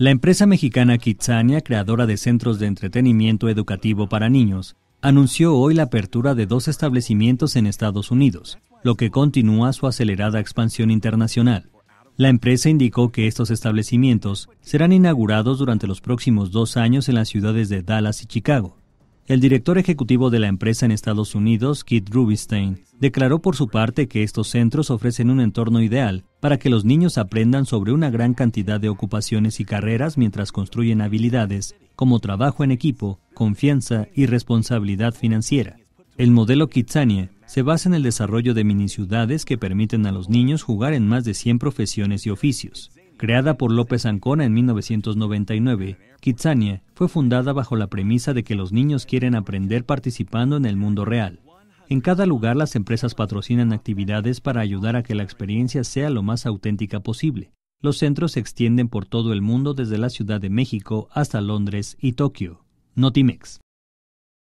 La empresa mexicana Kitsania, creadora de centros de entretenimiento educativo para niños, anunció hoy la apertura de dos establecimientos en Estados Unidos, lo que continúa su acelerada expansión internacional. La empresa indicó que estos establecimientos serán inaugurados durante los próximos dos años en las ciudades de Dallas y Chicago. El director ejecutivo de la empresa en Estados Unidos, Kit Rubinstein, declaró por su parte que estos centros ofrecen un entorno ideal para que los niños aprendan sobre una gran cantidad de ocupaciones y carreras mientras construyen habilidades como trabajo en equipo, confianza y responsabilidad financiera. El modelo Kitsania se basa en el desarrollo de mini ciudades que permiten a los niños jugar en más de 100 profesiones y oficios. Creada por López Ancona en 1999, Kitsania fue fundada bajo la premisa de que los niños quieren aprender participando en el mundo real. En cada lugar las empresas patrocinan actividades para ayudar a que la experiencia sea lo más auténtica posible. Los centros se extienden por todo el mundo desde la Ciudad de México hasta Londres y Tokio. Notimex.